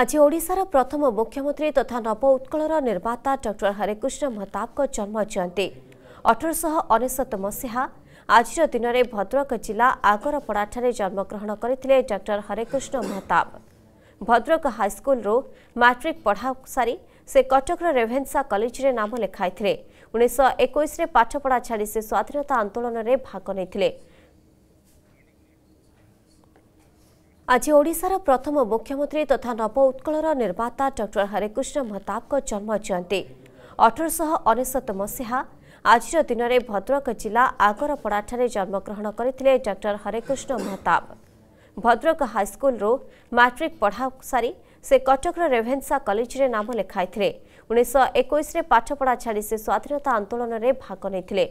ଆଜି ଓଡ଼ିଶାର ପ୍ରଥମ ମୁଖ୍ୟମନ୍ତ୍ରୀ ତଥା ନବ ଉତ୍କଳର ନିର୍ମାତା ଡକ୍ଟର ହରେକୃଷ୍ଣ ମହତାବଙ୍କ ଜନ୍ମ ଜୟନ୍ତୀ ଅଠରଶହ ଅନେଶତ ମସିହା ଆଜିର ଦିନରେ ଭଦ୍ରକ ଜିଲ୍ଲା ଆଗରପଡ଼ାଠାରେ ଜନ୍ମଗ୍ରହଣ କରିଥିଲେ ଡକ୍ଟର ହରେକୃଷ୍ଣ ମହତାବ ଭଦ୍ରକ ହାଇସ୍କୁଲରୁ ମାଟ୍ରିକ୍ ପଢ଼ା ସାରି ସେ କଟକର ରେଭେନ୍ସା କଲେଜରେ ନାମ ଲେଖାଇଥିଲେ ଉଣେଇଶହ ଏକୋଇଶରେ ପାଠପଢ଼ା ଛାଡ଼ି ସେ ସ୍ୱାଧୀନତା ଆନ୍ଦୋଳନରେ ଭାଗ ନେଇଥିଲେ ଆଜି ଓଡ଼ିଶାର ପ୍ରଥମ ମୁଖ୍ୟମନ୍ତ୍ରୀ ତଥା ନବ ଉତ୍କଳର ନିର୍ମାତା ଡକ୍ଟର ହରେକୃଷ୍ଣ ମହତାବଙ୍କ ଜନ୍ମ ଜୟନ୍ତୀ ଅଠରଶହ ଅନେଶତ ମସିହା ଆଜିର ଦିନରେ ଭଦ୍ରକ ଜିଲ୍ଲା ଆଗରପଡ଼ାଠାରେ ଜନ୍ମଗ୍ରହଣ କରିଥିଲେ ଡକ୍ଟର ହରେକୃଷ୍ଣ ମହତାବ ଭଦ୍ରକ ହାଇସ୍କୁଲରୁ ମାଟ୍ରିକ୍ ପଢ଼ା ସାରି ସେ କଟକର ରେଭେନ୍ସା କଲେଜରେ ନାମ ଲେଖାଇଥିଲେ ଉଣେଇଶହ ଏକୋଇଶରେ ପାଠପଢ଼ା ଛାଡ଼ି ସେ ସ୍ୱାଧୀନତା ଆନ୍ଦୋଳନରେ ଭାଗ ନେଇଥିଲେ